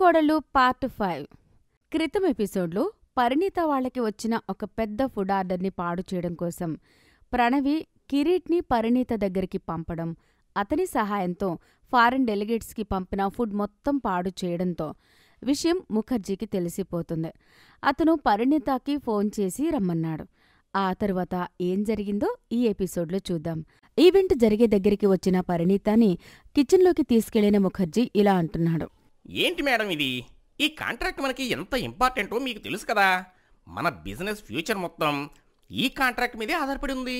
కోడలు part five క్రితం ఎపిసోడ్లో పరిణీత వాళ్ళకి వచ్చిన ఒక పెద్ద ఫుడ్ ఆర్డర్ని పాడు చేయడం కోసం ప్రణవి కిరీట్ని పరిణీత దగ్గరికి పంపడం అతని సహాయంతో ఫారిన్ డెలిగేట్స్కి పంపిన ఫుడ్ మొత్తం పాడు చేయడంతో విషయం ముఖర్జీకి తెలిసిపోతుంది అతను పరిణీతకి ఫోన్ చేసి రమ్మన్నాడు ఆ తరువాత ఏం జరిగిందో ఈ ఎపిసోడ్లో చూద్దాం ఈవెంట్ జరిగే దగ్గరికి వచ్చిన పరిణీతని కిచెన్లోకి తీసుకెళ్లిన ముఖర్జీ ఇలా అంటున్నాడు ఏంటి మేడం ఇది ఈ కాంట్రాక్ట్ మనకి ఎంత ఇంపార్టెంటో మీకు తెలుసు కదా మన బిజినెస్ ఫ్యూచర్ మొత్తం ఈ కాంట్రాక్ట్ మీదే ఆధారపడి ఉంది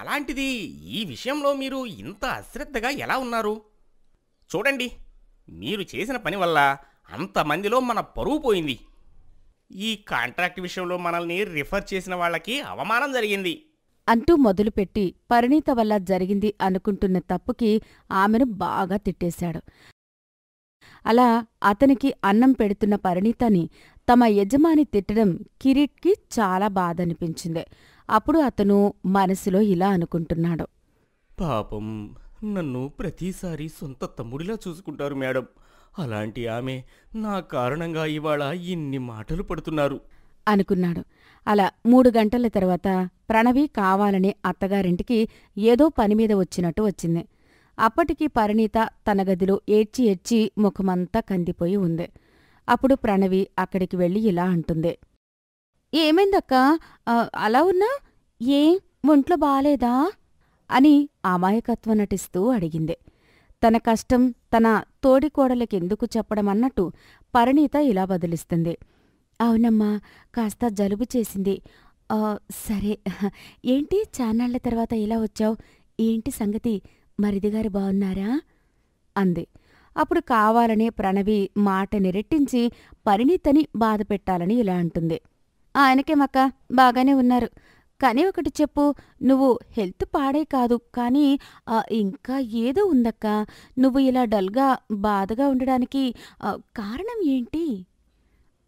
అలాంటిది ఈ విషయంలో మీరు ఇంత అశ్రద్ధగా ఎలా ఉన్నారు చూడండి మీరు చేసిన పని వల్ల అంతమందిలో మన పరువు పోయింది ఈ కాంట్రాక్ట్ విషయంలో మనల్ని రిఫర్ చేసిన వాళ్ళకి అవమానం జరిగింది అంటూ మొదలుపెట్టి పరిణీత వల్ల జరిగింది అనుకుంటున్న తప్పుకి ఆమెను బాగా తిట్టేశాడు అలా అతనికి అన్నం పెడుతున్న పరిణీతని తమ యజమాని తిట్టడం కిరీట్కి చాలా బాధ అనిపించింది అప్పుడు అతను మనసులో ఇలా అనుకుంటున్నాడు పాపం నన్ను ప్రతిసారి సొంత తమ్ముడిలా చూసుకుంటారు మేడం అలాంటి ఆమె నా కారణంగా ఇవాళ ఇన్ని మాటలు పడుతున్నారు అనుకున్నాడు అలా మూడు గంటల తర్వాత ప్రణవి కావాలని అత్తగారింటికి ఏదో పని మీద వచ్చినట్టు వచ్చింది అప్పటికి పరిణీత తన గదిలో ఏడ్చి ఏడ్చి ముఖమంతా కందిపోయి ఉంది అప్పుడు ప్రణవి అక్కడికి వెళ్ళి ఇలా అంటుంది ఏమైందక్క అలా ఉన్నా ఏ ఒంట్లో బాలేదా అని అమాయకత్వం నటిస్తూ అడిగింది తన కష్టం తన తోడికోడలకెందుకు కోడలకెందుకు చెప్పడమన్నట్టు పరిణీత ఇలా బదిలిస్తుంది అవునమ్మా కాస్త జలుబు చేసింది సరే ఏంటి చానాళ్ల తర్వాత ఇలా వచ్చావు ఏంటి సంగతి మరిదిగారు బావున్నారా అంది అప్పుడు కావాలనే ప్రణవి మాట నిరెట్టించి పరిణీతని బాధ పెట్టాలని ఇలా అంటుంది మక్క బాగానే ఉన్నారు కానీ ఒకటి చెప్పు నువ్వు హెల్త్ పాడే కాదు కానీ ఇంకా ఏదో ఉందక్క నువ్వు ఇలా డల్గా బాధగా ఉండడానికి కారణం ఏంటి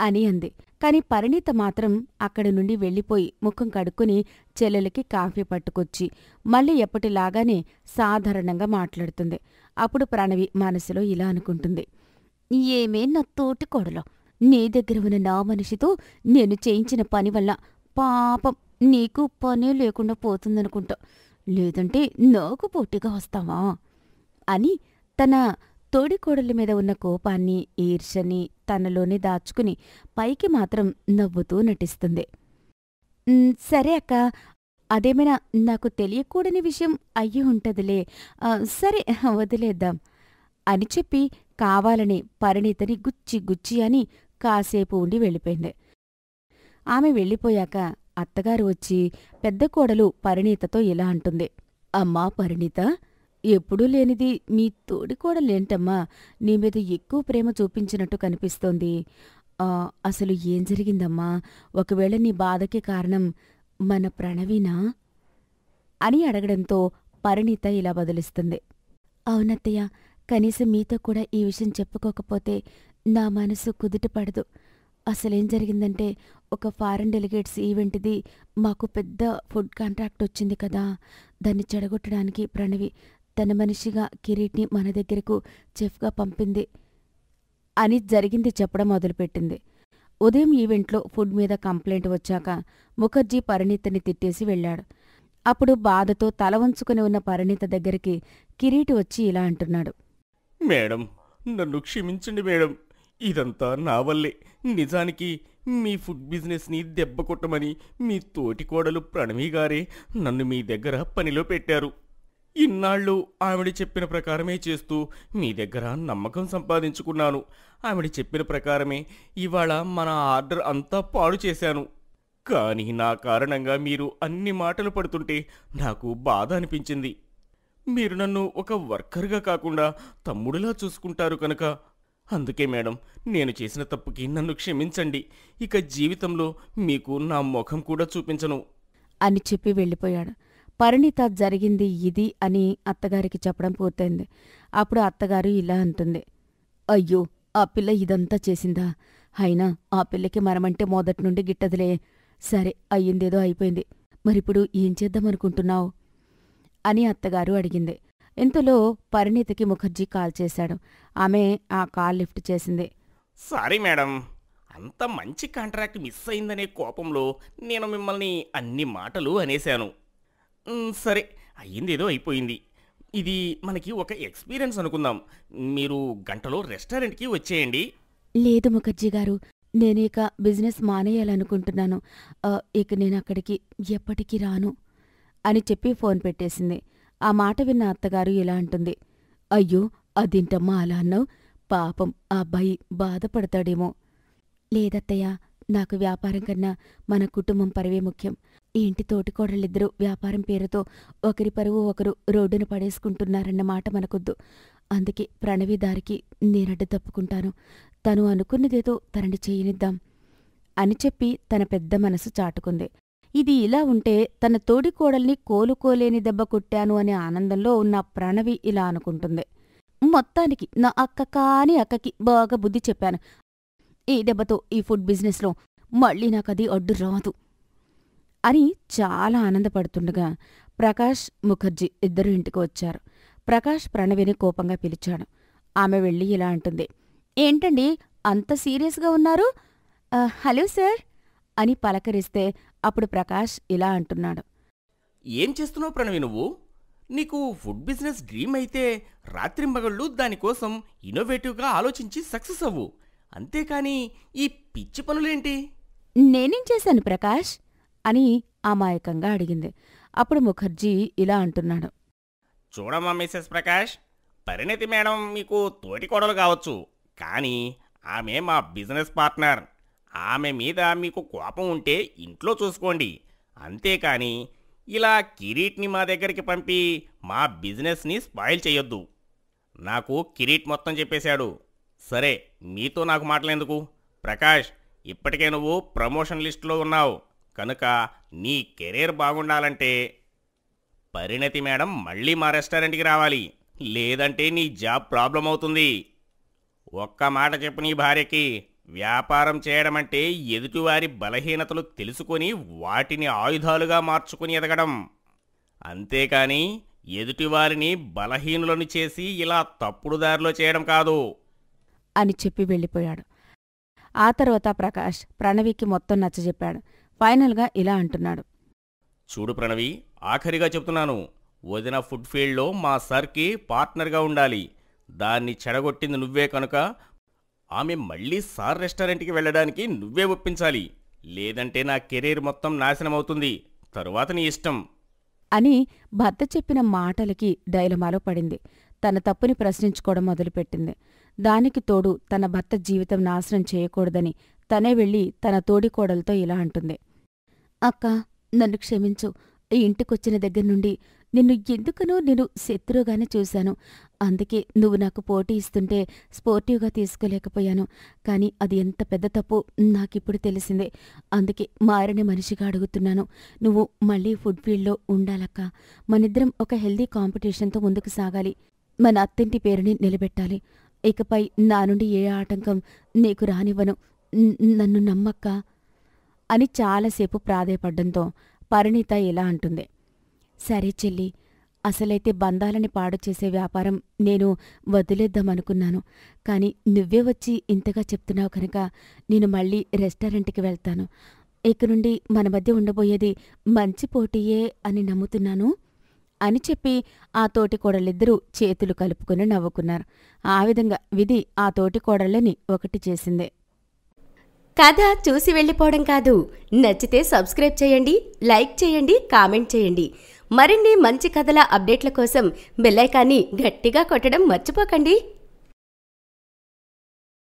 అని అంది కాని పరిణీత మాత్రం అక్కడి నుండి వెళ్ళిపోయి ముఖం కడుక్కుని చెల్లెలకి కాఫీ పట్టుకొచ్చి మళ్ళీ ఎప్పటిలాగానే సాధారణంగా మాట్లాడుతుంది అప్పుడు ప్రణవి మనసులో ఇలా అనుకుంటుంది ఏమే నా తోటి కొడలో నీ దగ్గర ఉన్న నా మనిషితో నేను చేయించిన పని వల్ల పాపం నీకు పనే లేకుండా పోతుందనుకుంటా లేదంటే నాకు పోటీగా వస్తావా అని తన తోడికోడల మీద ఉన్న కోపాన్ని ఈర్షని తనలోనే దాచుకుని పైకి మాత్రం నవ్వుతూ నటిస్తుంది సరే అక్క అదేమైనా నాకు తెలియకూడని విషయం అయ్యి ఉంటదిలే సరే వదిలేద్దాం అని చెప్పి కావాలని పరిణీతని గుచ్చి గుచ్చి అని కాసేపు ఉండి వెళ్ళిపోయింది ఆమె వెళ్ళిపోయాక అత్తగారు వచ్చి పెద్ద కోడలు పరిణీతతో ఇలా అంటుంది అమ్మా పరిణీత ఎప్పుడూ లేనిది మీ లేంటమ్మా నీ మీద ఎక్కువ ప్రేమ చూపించినట్టు కనిపిస్తోంది అసలు ఏం జరిగిందమ్మా ఒకవేళ నీ బాధకి కారణం మన ప్రణవినా అని అడగడంతో పరిణీత ఇలా బదిలిస్తుంది అవునత్తయ్య కనీసం మీతో కూడా ఈ విషయం చెప్పుకోకపోతే నా మనసు కుదుట పడదు అసలేం జరిగిందంటే ఒక ఫారెన్ డెలిగేట్స్ ఈవెంట్ది మాకు పెద్ద ఫుడ్ కాంట్రాక్ట్ వచ్చింది కదా దాన్ని చెడగొట్టడానికి ప్రణవి తన మనిషిగా కిరీట్ని మన దగ్గరకు చెఫ్గా పంపింది అని జరిగింది చెప్పడం మొదలుపెట్టింది ఉదయం ఈవెంట్లో ఫుడ్ మీద కంప్లైంట్ వచ్చాక ముఖర్జీ పరిణీతని తిట్టేసి వెళ్ళాడు అప్పుడు బాధతో తల వంచుకుని ఉన్న పరిణీత దగ్గరికి కిరీటి వచ్చి ఇలా అంటున్నాడు మేడం నన్ను క్షమించండి మేడం ఇదంతా నా వల్లే నిజానికి మీ ఫుడ్ బిజినెస్ని దెబ్బ కొట్టమని మీ తోటి కోడలు ప్రణవి గారే నన్ను మీ దగ్గర పనిలో పెట్టారు ఇన్నాళ్ళు ఆవిడ చెప్పిన ప్రకారమే చేస్తూ మీ దగ్గర నమ్మకం సంపాదించుకున్నాను ఆవిడ చెప్పిన ప్రకారమే ఇవాళ మన ఆర్డర్ అంతా పాడు చేశాను కానీ నా కారణంగా మీరు అన్ని మాటలు పడుతుంటే నాకు బాధ అనిపించింది మీరు నన్ను ఒక వర్కర్గా కాకుండా తమ్ముడిలా చూసుకుంటారు కనుక అందుకే మేడం నేను చేసిన తప్పుకి నన్ను క్షమించండి ఇక జీవితంలో మీకు నా ముఖం కూడా చూపించను అని చెప్పి వెళ్ళిపోయాడు పరిణిత జరిగింది ఇది అని అత్తగారికి చెప్పడం పూర్తయింది అప్పుడు అత్తగారు ఇలా అంటుంది అయ్యో ఆ పిల్ల ఇదంతా చేసిందా అయినా ఆ పిల్లకి మరమంటే మొదటి నుండి గిట్టదులే సరే అయ్యిందేదో అయిపోయింది మరిప్పుడు ఏం చేద్దామనుకుంటున్నావు అని అత్తగారు అడిగింది ఇంతలో పరిణితికి ముఖర్జీ కాల్ చేశాడు ఆమె ఆ కాల్ లిఫ్ట్ చేసింది సారీ మేడం అంత మంచి కాంట్రాక్ట్ మిస్ అయిందనే కోపంలో నేను మిమ్మల్ని అన్ని మాటలు అనేశాను సరే అయ్యింది ఏదో అయిపోయింది ఇది మనకి ఒక ఎక్స్పీరియన్స్ అనుకుందాం మీరు గంటలో రెస్టారెంట్కి వచ్చేయండి లేదు ముఖర్జీ గారు నేను ఇక బిజినెస్ మానేయాలనుకుంటున్నాను ఇక నేను అక్కడికి ఎప్పటికీ రాను అని చెప్పి ఫోన్ పెట్టేసింది ఆ మాట విన్న అత్తగారు ఇలా అంటుంది అయ్యో అదింటమ్మా అలా అన్నావు పాపం ఆ అబ్బాయి బాధపడతాడేమో లేదత్తయ్య నాకు వ్యాపారం కన్నా మన కుటుంబం పరివే ముఖ్యం ఈ ఇంటి తోటికోడళ్ళిద్దరూ వ్యాపారం పేరుతో ఒకరి పరువు ఒకరు రోడ్డున మాట మనకొద్దు అందుకే ప్రణవి దారికి నేనడ్డు తప్పుకుంటాను తను అనుకున్నదేదో తనని చేయనిద్దాం అని చెప్పి తన పెద్ద మనసు చాటుకుంది ఇది ఇలా ఉంటే తన తోడి కోడల్ని కోలుకోలేని దెబ్బ కొట్టాను అనే ఆనందంలో ఉన్న ప్రణవి ఇలా అనుకుంటుంది మొత్తానికి నా అక్క కాని అక్కకి బాగా బుద్ధి చెప్పాను ఈ దెబ్బతో ఈ ఫుడ్ బిజినెస్లో మళ్ళీ నాకది అడ్డు రాదు అని చాలా ఆనందపడుతుండగా ప్రకాష్ ముఖర్జీ ఇద్దరు ఇంటికి వచ్చారు ప్రకాష్ ప్రణవిని కోపంగా పిలిచాడు ఆమె వెళ్ళి ఇలా అంటుంది ఏంటండి అంత సీరియస్గా ఉన్నారు హలో సార్ అని పలకరిస్తే అప్పుడు ప్రకాష్ ఇలా అంటున్నాడు ఏం చేస్తున్నావు ప్రణవి నువ్వు నీకు ఫుడ్ బిజినెస్ డ్రీమ్ అయితే మగళ్ళు దానికోసం ఇన్నోవేటివ్గా ఆలోచించి సక్సెస్ అవ్వు అంతేకాని ఈ పిచ్చి పనులేంటి నేనేం చేశాను ప్రకాష్ అని అమాయకంగా అడిగింది అప్పుడు ముఖర్జీ ఇలా అంటున్నాడు చూడమ్మా మిస్సెస్ ప్రకాష్ పరిణతి మేడం మీకు తోటి కోడలు కావచ్చు కానీ ఆమె మా బిజినెస్ పార్ట్నర్ ఆమె మీద మీకు కోపం ఉంటే ఇంట్లో చూసుకోండి అంతేకాని ఇలా కిరీట్ని మా దగ్గరికి పంపి మా బిజినెస్ని స్పాయిల్ చేయొద్దు నాకు కిరీట్ మొత్తం చెప్పేశాడు సరే మీతో నాకు మాట్లాడేందుకు ప్రకాష్ ఇప్పటికే నువ్వు ప్రమోషన్ లిస్టులో ఉన్నావు కనుక నీ కెరీర్ బాగుండాలంటే పరిణతి మేడం మళ్ళీ మా రెస్టారెంట్కి రావాలి లేదంటే నీ జాబ్ ప్రాబ్లం అవుతుంది ఒక్క మాట చెప్పు నీ భార్యకి వ్యాపారం చేయడం అంటే ఎదుటివారి బలహీనతలు తెలుసుకొని వాటిని ఆయుధాలుగా మార్చుకుని ఎదగడం అంతేకాని ఎదుటివారిని బలహీనులను చేసి ఇలా తప్పుడు దారిలో చేయడం కాదు అని చెప్పి వెళ్ళిపోయాడు ఆ తర్వాత ప్రకాష్ ప్రణవికి మొత్తం నచ్చజెప్పాడు ఫైనల్గా ఇలా అంటున్నాడు చూడు ప్రణవి ఆఖరిగా చెప్తున్నాను వదిన ఫుడ్ ఫీల్డ్లో మా సార్కి పార్ట్నర్గా ఉండాలి దాన్ని చెడగొట్టింది నువ్వే కనుక ఆమె మళ్ళీ సార్ రెస్టారెంట్కి వెళ్ళడానికి నువ్వే ఒప్పించాలి లేదంటే నా కెరీర్ మొత్తం నాశనమవుతుంది తరువాత నీ ఇష్టం అని భర్త చెప్పిన మాటలకి డైలమాలో పడింది తన తప్పుని ప్రశ్నించుకోవడం మొదలుపెట్టింది దానికి తోడు తన భర్త జీవితం నాశనం చేయకూడదని తనే వెళ్ళి తన తోడికోడలతో ఇలా అంటుంది అక్క నన్ను క్షమించు ఈ ఇంటికొచ్చిన దగ్గర నుండి నిన్ను ఎందుకనో నేను శత్రువుగానే చూశాను అందుకే నువ్వు నాకు పోటీ ఇస్తుంటే స్పోర్టివ్గా తీసుకోలేకపోయాను కానీ అది ఎంత పెద్ద తప్పు నాకిప్పుడు తెలిసిందే అందుకే మారని మనిషిగా అడుగుతున్నాను నువ్వు మళ్ళీ ఫుడ్ ఫీల్డ్లో ఉండాలక్క మనిద్దరం ఒక హెల్దీ కాంపిటీషన్తో ముందుకు సాగాలి మన అత్తింటి పేరుని నిలబెట్టాలి ఇకపై నా నుండి ఏ ఆటంకం నీకు రానివ్వను నన్ను నమ్మక్క అని చాలాసేపు ప్రాధేయపడ్డంతో పరిణీత ఇలా అంటుంది సరే చెల్లి అసలైతే బంధాలని పాడు చేసే వ్యాపారం నేను వదిలేద్దామనుకున్నాను కానీ నువ్వే వచ్చి ఇంతగా చెప్తున్నావు కనుక నేను మళ్ళీ రెస్టారెంట్కి వెళ్తాను ఇక నుండి మన మధ్య ఉండబోయేది మంచి పోటీయే అని నమ్ముతున్నాను అని చెప్పి ఆ తోటి కోడలిద్దరూ చేతులు కలుపుకుని నవ్వుకున్నారు ఆ విధంగా విధి ఆ తోటి కోడళ్ళని ఒకటి చేసిందే కథ చూసి వెళ్ళిపోవడం కాదు నచ్చితే సబ్స్క్రైబ్ చేయండి లైక్ చేయండి కామెంట్ చేయండి మరిన్ని మంచి కథల అప్డేట్ల కోసం బెల్లైకాన్ని గట్టిగా కొట్టడం మర్చిపోకండి